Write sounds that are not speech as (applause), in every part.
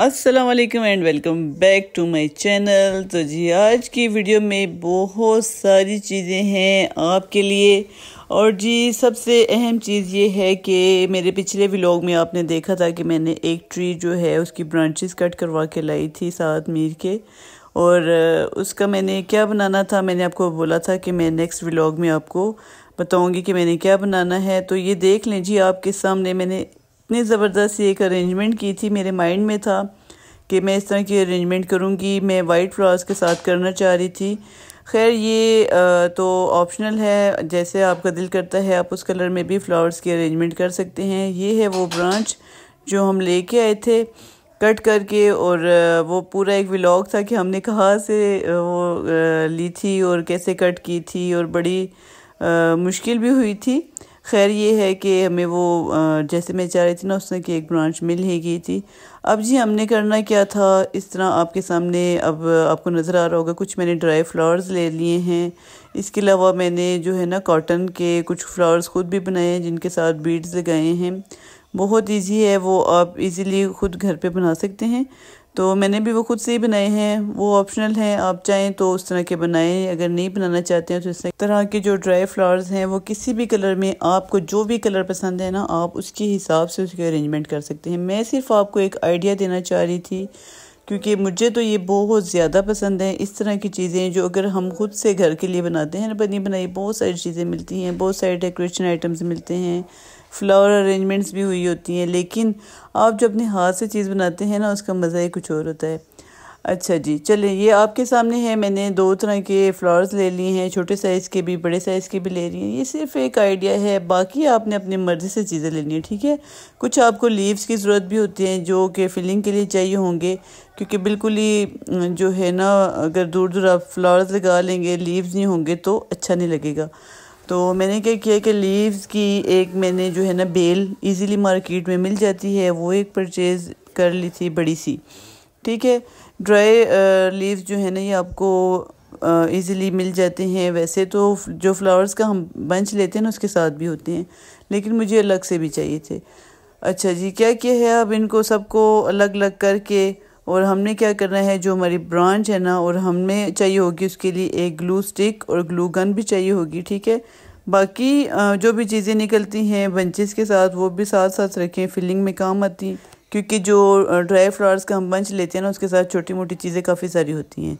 अस्सलाम वालेकुम and welcome back to my channel तो जी आज की वीडियो में बहुत सारी चीज़ें हैं आपके लिए और जी सबसे अहम चीज़ ये है कि मेरे पिछले व्लॉग में आपने देखा था कि मैंने एक ट्री जो है उसकी ब्रांचेस कट करवा के लाई थी साथ मीर के और उसका मैंने क्या बनाना था मैंने आपको बोला था कि मैं नेक्स्ट व्लॉग में आपको बताऊंगी कि मैंने क्या बनाना है तो ये देख लें जी आपके सामने मैंने इतनी ज़बरदस्त ये एक अरेंजमेंट की थी मेरे माइंड में था कि मैं इस तरह की अरेंजमेंट करूँगी मैं वाइट फ्लावर्स के साथ करना चाह रही थी खैर ये तो ऑप्शनल है जैसे आपका दिल करता है आप उस कलर में भी फ्लावर्स की अरेंजमेंट कर सकते हैं ये है वो ब्रांच जो हम लेके आए थे कट करके और वो पूरा एक व्लॉग था कि हमने कहाँ से वो ली थी और कैसे कट की थी और बड़ी मुश्किल भी हुई थी खैर ये है कि हमें वो जैसे मैं चाह रही थी ना उसने की एक ब्रांच मिल ही गई थी अब जी हमने करना क्या था इस तरह आपके सामने अब आपको नज़र आ रहा होगा कुछ मैंने ड्राई फ्लावर्स ले लिए हैं इसके अलावा मैंने जो है ना कॉटन के कुछ फ्लावर्स ख़ुद भी बनाए हैं जिनके साथ बीड्स लगाए हैं बहुत इजी है वो आप इजीली ख़ुद घर पे बना सकते हैं तो मैंने भी वो खुद से ही बनाए हैं वो ऑप्शनल हैं आप चाहें तो उस तरह के बनाएं अगर नहीं बनाना चाहते हैं तो इस तरह के जो ड्राई फ्लावर्स हैं वो किसी भी कलर में आपको जो भी कलर पसंद है ना आप उसके हिसाब से उसके अरेंजमेंट कर सकते हैं मैं सिर्फ आपको एक आइडिया देना चाह रही थी क्योंकि मुझे तो ये बहुत ज़्यादा पसंद है इस तरह की चीज़ें जो अगर हम खुद से घर के लिए बनाते हैं ना बनी बनाई बहुत सारी चीज़ें मिलती हैं बहुत सारे डेकोरेशन आइटम्स मिलते हैं फ्लावर अरेंजमेंट्स भी हुई होती हैं लेकिन आप जो अपने हाथ से चीज़ बनाते हैं ना उसका मज़ा ही कुछ और होता है अच्छा जी चलिए ये आपके सामने है मैंने दो तरह के फ्लावर्स ले लिए हैं छोटे साइज़ के भी बड़े साइज़ के भी ले रही हैं ये सिर्फ एक आइडिया है बाकी आपने अपनी मर्ज़ी से चीज़ें लेनी है ठीक है कुछ आपको लीव्स की ज़रूरत भी होती हैं जो कि फिलिंग के लिए चाहिए होंगे क्योंकि बिल्कुल ही जो है ना अगर दूर दूर आप फ्लावर्स लगा लेंगे लीव्स नहीं होंगे तो अच्छा नहीं लगेगा तो मैंने क्या किया कि लीव्स की एक मैंने जो है ना बेल इजीली मार्केट में मिल जाती है वो एक परचेज़ कर ली थी बड़ी सी ठीक है ड्राई लीव्स जो है ना ये आपको इजीली मिल जाते हैं वैसे तो जो फ्लावर्स का हम बंच लेते हैं ना उसके साथ भी होते हैं लेकिन मुझे अलग से भी चाहिए थे अच्छा जी क्या किया है अब इनको सबको अलग अलग करके और हमने क्या करना है जो हमारी ब्रांच है ना और हमें चाहिए होगी उसके लिए एक ग्लू स्टिक और ग्लू गन भी चाहिए होगी ठीक है बाकी जो भी चीज़ें निकलती हैं बंचेस के साथ वो भी साथ साथ रखें फिलिंग में काम आती क्योंकि जो ड्राई फ्लावर्स का हम बंच लेते हैं ना उसके साथ छोटी मोटी चीज़ें काफ़ी सारी होती हैं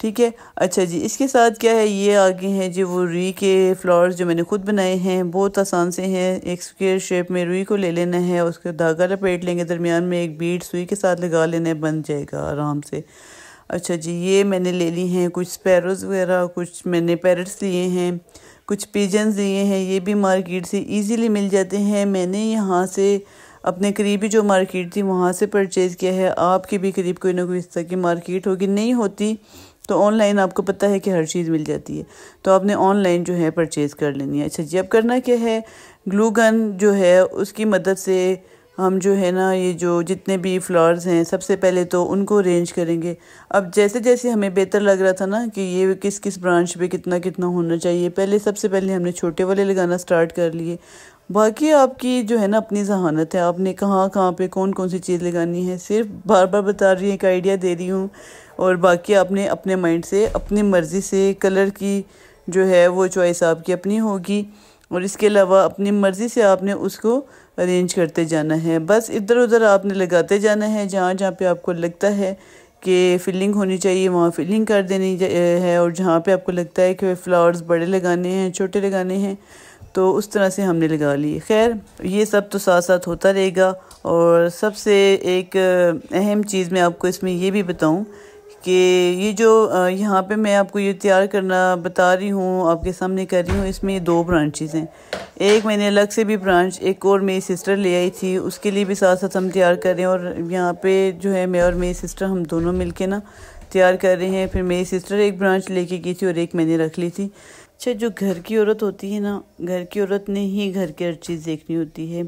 ठीक है अच्छा जी इसके साथ क्या है ये आगे हैं जी वो रुई के फ्लावर्स जो मैंने खुद बनाए हैं बहुत आसान से हैं एक स्क्वेयर शेप में रुई को ले लेना है उसके धागा लपेट लेंगे दरमियान में एक बीट सुई के साथ लगा लेना है बन जाएगा आराम से अच्छा जी ये मैंने ले ली हैं कुछ स्पैरोज़ वगैरह कुछ मैंने पैरट्स लिए हैं कुछ पिजन्स लिए हैं ये भी मार्केट से ईजीली मिल जाते हैं मैंने यहाँ से अपने करीबी जो मार्केट थी वहाँ से परचेज़ किया है आपके भी करीब कोई ना कोई इस तरह की मार्केट होगी नहीं होती तो ऑनलाइन आपको पता है कि हर चीज़ मिल जाती है तो आपने ऑनलाइन जो है परचेज़ कर लेनी है अच्छा जी अब करना क्या है ग्लू गन जो है उसकी मदद से हम जो है ना ये जो जितने भी फ्लावर्स हैं सबसे पहले तो उनको अरेंज करेंगे अब जैसे जैसे हमें बेहतर लग रहा था ना कि ये किस किस ब्रांच पे कितना कितना होना चाहिए पहले सबसे पहले हमने छोटे वाले लगाना स्टार्ट कर लिए बाकी आपकी जो है ना अपनी जहानत है आपने कहाँ कहाँ पे कौन कौन सी चीज़ लगानी है सिर्फ बार बार बता रही है एक आइडिया दे रही हूँ और बाकी आपने अपने माइंड से अपनी मर्ज़ी से कलर की जो है वो चॉइस आपकी अपनी होगी और इसके अलावा अपनी मर्ज़ी से आपने उसको अरेंज करते जाना है बस इधर उधर आपने लगाते जाना है जहाँ जहाँ पे आपको लगता है कि फिलिंग होनी चाहिए वहाँ फिलिंग कर देनी है और जहाँ पे आपको लगता है कि फ्लावर्स बड़े लगाने हैं छोटे लगाने हैं तो उस तरह से हमने लगा लिए खैर ये सब तो साथ साथ होता रहेगा और सबसे एक अहम चीज़ मैं आपको इसमें ये भी बताऊँ कि ये जो यहाँ पे मैं आपको ये तैयार करना बता रही हूँ आपके सामने कर रही हूँ इसमें ये दो ब्रांचेज़ हैं एक मैंने अलग से भी ब्रांच एक और मेरी सिस्टर ले आई थी उसके लिए भी साथ साथ हम तैयार कर रहे हैं और यहाँ पे जो है मैं और मेरी सिस्टर हम दोनों मिलके ना तैयार कर रहे हैं फिर मेरी सिस्टर एक ब्रांच लेके गई थी और एक मैंने रख ली थी अच्छा जो घर की औरत होती है ना घर की औरत ने ही घर की हर चीज़ देखनी होती है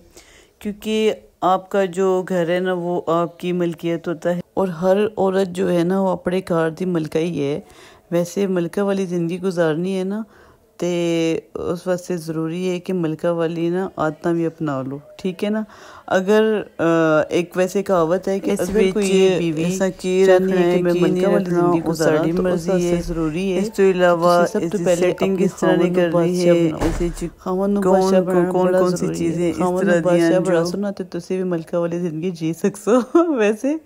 क्योंकि आपका जो घर है ना वो आपकी मलकियत होता है और हर औरत जो है ना वो अपने घर की मलका ही है वैसे मलका वाली ज़िंदगी गुजारनी है ना ते उस वास्ते ज़रूरी है कि मलका वाली ना आदतां बी अपना लो ठीक है ना अगर एक वैसे कहावत है कि अगर कोई ऐसा की रखना है कि मैं मलका वाली ज़िंदगी गुजारा तो मर्जी है ज़रूरी है इसके अलावा इसकी तो सेटिंग किस तरह ने करनी है ऐसे कौन कौन कौन सी चीज़ें इस तरह दियां बड़ा सुना ते तो तुसी भी मलका वाली ज़िंदगी जी सको (laughs) वैसे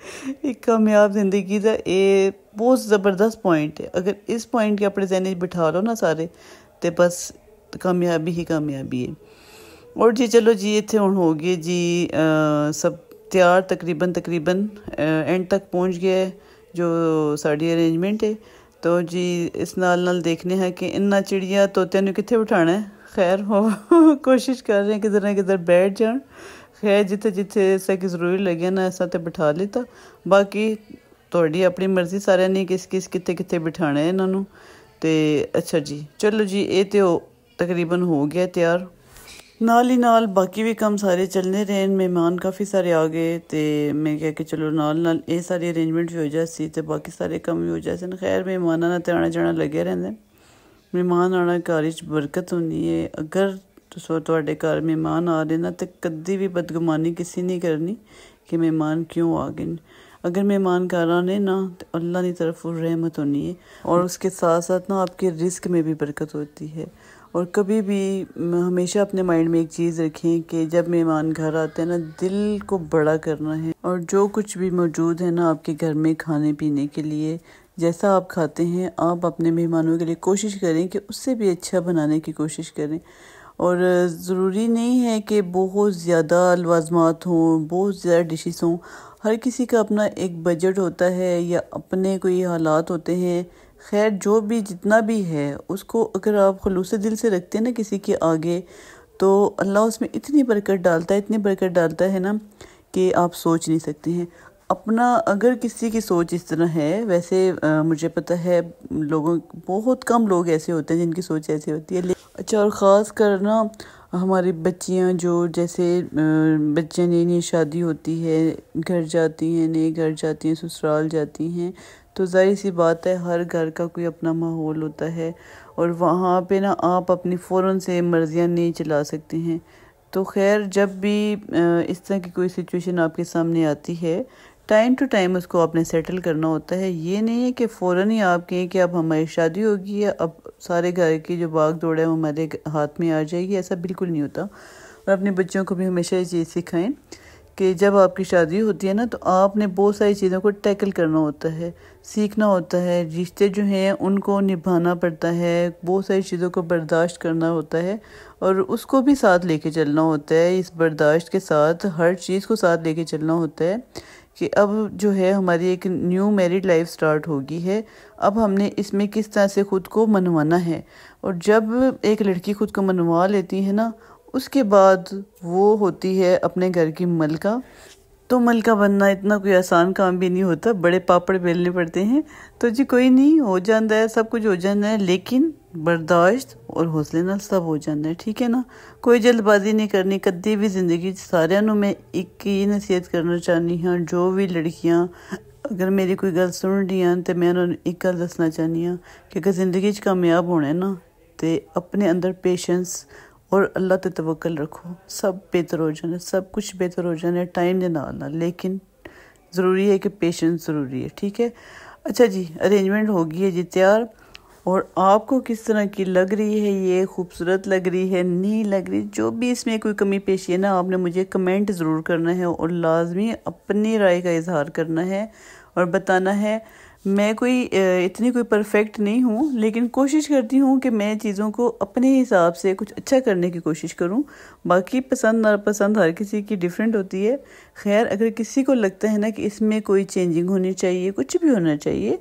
एक कामयाब ज़िंदगी दा ए बहुत ज़बरदस्त पॉइंट है अगर इस पॉइंट के अपने जहन बिठा लो ना सारे ਤੇ ਬਸ ਕਾਮਯਾਬੀ ਹੀ ਕਾਮਯਾਬੀ ਹੈ ਔਰ ਜੀ ਚਲੋ ਜੀ ਇੱਥੇ ਹੁਣ ਹੋ ਗਏ ਜੀ ਸਭ ਤਿਆਰ ਤਕਰੀਬਨ ਤਕਰੀਬਨ ਐਂਡ ਤੱਕ ਪਹੁੰਚ ਗਏ ਜੋ ਸਾਡੀ ਅਰੇਂਜਮੈਂਟ ਹੈ ਤੋ ਜੀ ਇਸ ਨਾਲ ਨਾਲ ਦੇਖਨੇ ਹੈ ਕਿ ਇੰਨਾ ਚਿੜੀਆਂ ਤੋਤਿਆਂ ਨੂੰ ਕਿੱਥੇ ਬਿਠਾਣਾ ਹੈ ਖੈਰ ਹੋ ਕੋਸ਼ਿਸ਼ ਕਰ ਰਹੇ ਕਿ ਜ਼ਰਾ ਕਿਧਰ ਬੈਠ ਜਾਣ ਖੈਰ ਜਿੱਥੇ ਜਿੱਥੇ ਸੇ ਕਿ ਜ਼ਰੂਰੀ ਲੱਗਿਆ ਨਾ ਐਸਾ ਤੇ ਬਿਠਾ ਲਿੱਤਾ ਬਾਕੀ ਤੁਹਾਡੀ ਆਪਣੀ ਮਰਜ਼ੀ ਸਾਰਿਆਂ ਨੇ ਕਿਸ ਕਿਸ ਕਿੱਥੇ ਕਿੱਥੇ ਬਿਠਾਣਾ ਹੈ ਇਹਨਾਂ ਨੂੰ ਤੇ ਅੱਛਾ ਜੀ ਚਲੋ ਜੀ ਇਹ ਤੇ ਉਹ ਤਕਰੀਬਨ ਹੋ ਗਿਆ ਤਿਆਰ ਨਾਲ ਹੀ ਨਾਲ ਬਾਕੀ ਵੀ ਕੰਮ ਸਾਰੇ ਚੱਲਨੇ ਰਹੇ ਮਹਿਮਾਨ ਕਾਫੀ ਸਾਰੇ ਆ ਗਏ ਤੇ ਮੈਂ ਕਿਹਾ ਕਿ ਚਲੋ ਨਾਲ ਨਾਲ ਇਹ ਸਾਰੇ ਅਰੇਂਜਮੈਂਟ ਵੀ ਹੋ ਜਾਸੀ ਤੇ ਬਾਕੀ ਸਾਰੇ ਕੰਮ ਵੀ ਹੋ ਜਾਸਨ ਖੈਰ ਮਹਿਮਾਨਾਂ ਨਾਲ ਤੇ ਆਣਾ ਜਾਣਾ ਲੱਗੇ ਰਹਿੰਦੇ ਮਹਿਮਾਨ ਆਣਾ ਘਰ ਵਿੱਚ ਬਰਕਤ ਹੁੰਦੀ ਹੈ ਅਗਰ ਤੁਸੀਂ ਤੁਹਾਡੇ ਘਰ ਮਹਿਮਾਨ ਆ ਰਹੇ ਨਾ ਤੇ ਕਦੀ ਵੀ ਬਦਗਮਾਨੀ ਕਿਸੇ ਨਹੀਂ ਕਰਨੀ ਕਿ ਮਹਿਮਾਨ ਕਿਉਂ ਆ ਗਏ अगर मेहमान घर आने ना तो अल्लाह की तरफ रहमत होनी है और उसके साथ साथ ना आपके रिस्क में भी बरकत होती है और कभी भी हमेशा अपने माइंड में एक चीज़ रखें कि जब मेहमान घर आते हैं ना दिल को बड़ा करना है और जो कुछ भी मौजूद है ना आपके घर में खाने पीने के लिए जैसा आप खाते हैं आप अपने मेहमानों के लिए कोशिश करें कि उससे भी अच्छा बनाने की कोशिश करें और ज़रूरी नहीं है कि बहुत ज़्यादा लवाजमात हों बहुत ज़्यादा डिशेस हों हर किसी का अपना एक बजट होता है या अपने कोई हालात होते हैं खैर जो भी जितना भी है उसको अगर आप खलूस दिल से रखते हैं ना किसी के आगे तो अल्लाह उसमें इतनी बरकत डालता है इतनी बरकत डालता है ना कि आप सोच नहीं सकते हैं अपना अगर किसी की सोच इस तरह है वैसे आ, मुझे पता है लोगों बहुत कम लोग ऐसे होते हैं जिनकी सोच ऐसी होती है अच्छा और ख़ास करना हमारी बच्चियाँ जो जैसे बच्चियाँ नई नई शादी होती है घर जाती हैं नए घर जाती हैं ससुराल जाती हैं तो जाहिर सी बात है हर घर का कोई अपना माहौल होता है और वहाँ पे ना आप अपनी फ़ौर से मर्ज़ियाँ नहीं चला सकते हैं तो खैर जब भी इस तरह की कोई सिचुएशन आपके सामने आती है टाइम टू टाइम उसको आपने सेटल करना होता है ये नहीं है कि फ़ौर ही आप कहें कि अब हमारी शादी होगी या अब सारे घर की जो भाग दौड़ है वो हमारे हाथ में आ जाएगी ऐसा बिल्कुल नहीं होता और अपने बच्चों को भी हमेशा ये चीज़ सिखाएं कि जब आपकी शादी होती है ना तो आपने बहुत सारी चीज़ों को टैकल करना होता है सीखना होता है रिश्ते जो हैं उनको निभाना पड़ता है बहुत सारी चीज़ों को बर्दाश्त करना होता है और उसको भी साथ लेके चलना होता है इस बर्दाश्त के साथ हर चीज़ को साथ लेके चलना होता है कि अब जो है हमारी एक न्यू मैरिड लाइफ स्टार्ट होगी है अब हमने इसमें किस तरह से ख़ुद को मनवाना है और जब एक लड़की ख़ुद को मनवा लेती है ना उसके बाद वो होती है अपने घर की मलका तो मलका बनना इतना कोई आसान काम भी नहीं होता बड़े पापड़ बेलने पड़ते हैं तो जी कोई नहीं हो जाता है सब कुछ हो जाता है लेकिन बर्दाश्त और हौसले न सब हो जाता है ठीक है ना कोई जल्दबाजी नहीं करनी कदी भी जिंदगी सारे मैं एक ही नसीहत करना चाहनी हाँ जो भी लड़कियाँ अगर मेरी कोई गल सुन दी तो मैं उन्होंने एक गल दसना चाहनी हाँ कि अगर जिंदगी कामयाब होना है ना तो अपने अंदर पेशेंस और अल्लाह ते तवक्कल रखो सब बेहतर हो जाने सब कुछ बेहतर हो जाने टाइम के नाल ना लेकिन जरूरी है कि पेशेंस जरूरी है ठीक है अच्छा जी अरेंजमेंट होगी है जी तैयार और आपको किस तरह की लग रही है ये खूबसूरत लग रही है नहीं लग रही जो भी इसमें कोई कमी पेशी है ना आपने मुझे कमेंट ज़रूर करना है और लाजमी अपनी राय का इजहार करना है और बताना है मैं कोई इतनी कोई परफेक्ट नहीं हूँ लेकिन कोशिश करती हूँ कि मैं चीज़ों को अपने हिसाब से कुछ अच्छा करने की कोशिश करूँ बाकी पसंद और पसंद हर किसी की डिफरेंट होती है खैर अगर किसी को लगता है ना कि इसमें कोई चेंजिंग होनी चाहिए कुछ भी होना चाहिए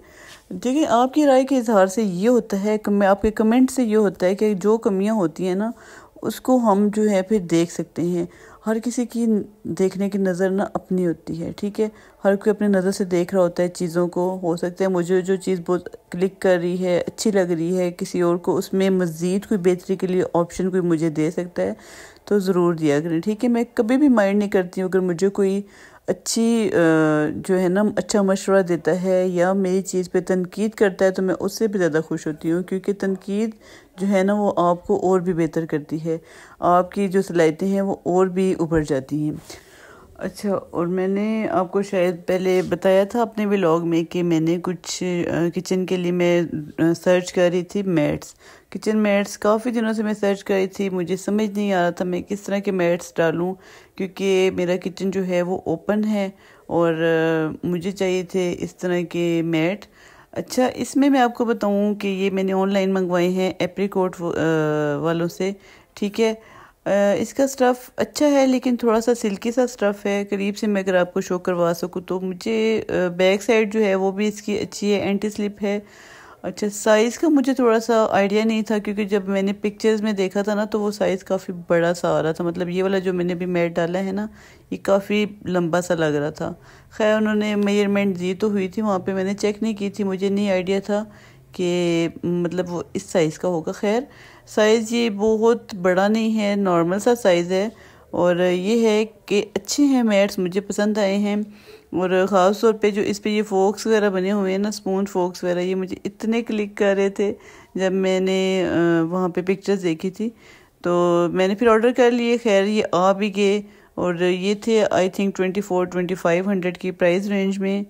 देखिए आपकी राय के इजहार से ये होता है आपके कमेंट से ये होता है कि जो कमियां होती हैं ना उसको हम जो है फिर देख सकते हैं हर किसी की देखने की नज़र ना अपनी होती है ठीक है हर कोई अपनी नज़र से देख रहा होता है चीज़ों को हो सकता है मुझे जो चीज़ बहुत क्लिक कर रही है अच्छी लग रही है किसी और को उसमें मज़ीद कोई बेहतरी के लिए ऑप्शन कोई मुझे दे सकता है तो ज़रूर दिया करें ठीक है मैं कभी भी माइंड नहीं करती हूँ अगर मुझे कोई अच्छी जो है ना अच्छा मशवरा देता है या मेरी चीज़ पे तनकीद करता है तो मैं उससे भी ज़्यादा खुश होती हूँ क्योंकि तनकीद जो है ना वो आपको और भी बेहतर करती है आपकी जो सलाहियतें हैं वो और भी उभर जाती हैं अच्छा और मैंने आपको शायद पहले बताया था अपने व्लॉग में कि मैंने कुछ किचन के लिए मैं सर्च कर रही थी मैट्स किचन मैट्स काफ़ी दिनों से मैं सर्च कर रही थी मुझे समझ नहीं आ रहा था मैं किस तरह के मैट्स डालूं क्योंकि मेरा किचन जो है वो ओपन है और मुझे चाहिए थे इस तरह के मैट अच्छा इसमें मैं आपको बताऊँ कि ये मैंने ऑनलाइन मंगवाए हैं एप्रीकोट वालों से ठीक है इसका स्टफ़ अच्छा है लेकिन थोड़ा सा सिल्की सा स्टफ़ है करीब से मैं अगर आपको शो करवा सकूँ तो मुझे बैक साइड जो है वो भी इसकी अच्छी है एंटी स्लिप है अच्छा साइज़ का मुझे थोड़ा सा आइडिया नहीं था क्योंकि जब मैंने पिक्चर्स में देखा था ना तो वो साइज़ काफ़ी बड़ा सा आ रहा था मतलब ये वाला जो मैंने अभी मैट डाला है ना ये काफ़ी लंबा सा लग रहा था खैर उन्होंने मेजरमेंट दी तो हुई थी वहाँ पे मैंने चेक नहीं की थी मुझे नहीं आइडिया था कि मतलब वो इस साइज़ का होगा खैर साइज़ ये बहुत बड़ा नहीं है नॉर्मल सा साइज़ है और ये है कि अच्छे हैं मैट्स मुझे पसंद आए हैं और ख़ास तौर पे जो इस पे ये फोक्स वगैरह बने हुए हैं ना स्पून फोक्स वगैरह ये मुझे इतने क्लिक कर रहे थे जब मैंने वहाँ पे पिक्चर्स देखी थी तो मैंने फिर ऑर्डर कर लिए खैर ये आ भी गए और ये थे I think twenty four twenty five hundred की प्राइस रेंज में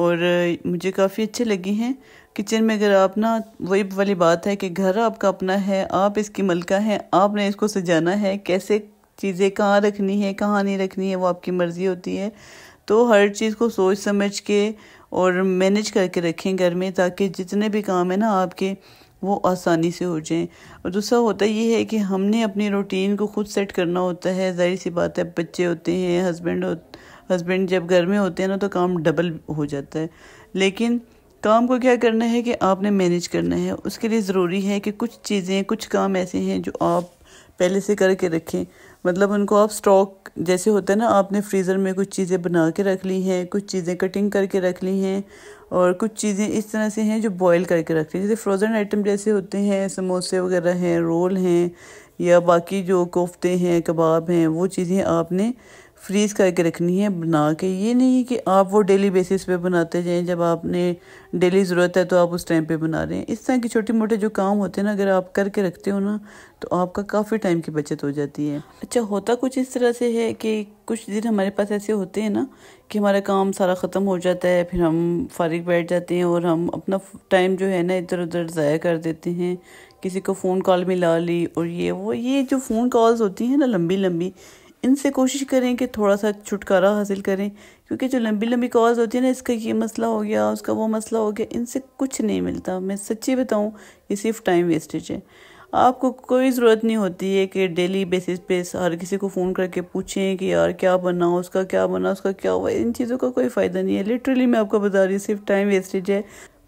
और मुझे काफ़ी अच्छी लगी हैं किचन में अगर आप ना वही वाली बात है कि घर आपका अपना है आप इसकी मलका है आपने इसको सजाना है कैसे चीज़ें कहाँ रखनी है कहाँ नहीं रखनी है वो आपकी मर्ज़ी होती है तो हर चीज़ को सोच समझ के और मैनेज करके रखें घर में ताकि जितने भी काम है ना आपके वो आसानी से हो जाएं और दूसरा होता ये है कि हमने अपनी रूटीन को खुद सेट करना होता है जाहिर सी बात है बच्चे होते हैं हस्बैंड होते हस्बैंड जब घर में होते हैं ना तो काम डबल हो जाता है लेकिन काम को क्या करना है कि आपने मैनेज करना है उसके लिए ज़रूरी है कि कुछ चीज़ें कुछ काम ऐसे हैं जो आप पहले से करके रखें मतलब उनको आप स्टॉक जैसे होता है ना आपने फ्रीज़र में कुछ चीज़ें बना के रख ली हैं कुछ चीज़ें कटिंग करके रख ली हैं और कुछ चीज़ें इस तरह से हैं जो बॉईल करके रख ली जैसे फ्रोज़न आइटम जैसे होते हैं समोसे वगैरह हैं रोल हैं या बाकी जो कोफ्ते हैं कबाब हैं वो चीज़ें आपने फ्रीज़ करके रखनी है बना के ये नहीं कि आप वो डेली बेसिस पे बनाते जाएं जब आपने डेली ज़रूरत है तो आप उस टाइम पे बना रहे हैं इस तरह के छोटे मोटे जो काम होते हैं ना अगर आप करके रखते हो ना तो आपका काफ़ी टाइम की बचत हो जाती है अच्छा होता कुछ इस तरह से है कि कुछ दिन हमारे पास ऐसे होते हैं ना कि हमारा काम सारा ख़त्म हो जाता है फिर हम फारिग बैठ जाते हैं और हम अपना टाइम जो है ना इधर उधर ज़ाया कर देते हैं किसी को फ़ोन कॉल मिला ली और ये वो ये जो फ़ोन कॉल्स होती हैं ना लंबी लंबी इनसे कोशिश करें कि थोड़ा सा छुटकारा हासिल करें क्योंकि जो लंबी लंबी कॉज होती है ना इसका ये मसला हो गया उसका वो मसला हो गया इनसे कुछ नहीं मिलता मैं सच्ची बताऊँ ये सिर्फ टाइम वेस्टेज है आपको कोई ज़रूरत नहीं होती है कि डेली बेसिस पे हर किसी को फ़ोन करके पूछें कि यार क्या बना उसका क्या बना उसका क्या हुआ इन चीज़ों का कोई फ़ायदा नहीं है लिटरली मैं आपको बता रही हूँ सिर्फ टाइम वेस्टेज है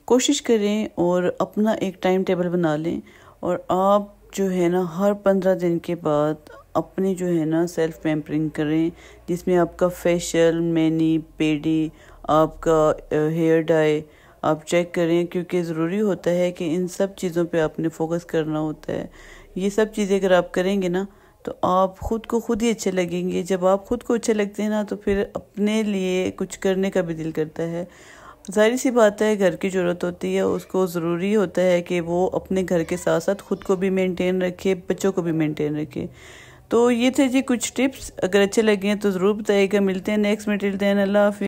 कोशिश करें और अपना एक टाइम टेबल बना लें और आप जो है ना हर पंद्रह दिन के बाद अपने जो है ना सेल्फ पैम्परिंग करें जिसमें आपका फेशियल मैनी पेडी आपका हेयर डाई आप चेक करें क्योंकि ज़रूरी होता है कि इन सब चीज़ों पे आपने फोकस करना होता है ये सब चीज़ें अगर आप करेंगे ना तो आप ख़ुद को खुद ही अच्छे लगेंगे जब आप ख़ुद को अच्छे लगते हैं ना तो फिर अपने लिए कुछ करने का भी दिल करता है जाहिर सी बात है घर की ज़रूरत होती है उसको ज़रूरी होता है कि वो अपने घर के साथ साथ ख़ुद को भी मेंटेन रखे बच्चों को भी मेंटेन रखे तो ये थे जी कुछ टिप्स अगर अच्छे लगे हैं तो ज़रूर बताइएगा मिलते हैं नेक्स्ट में टिल देन अल्लाह हाफि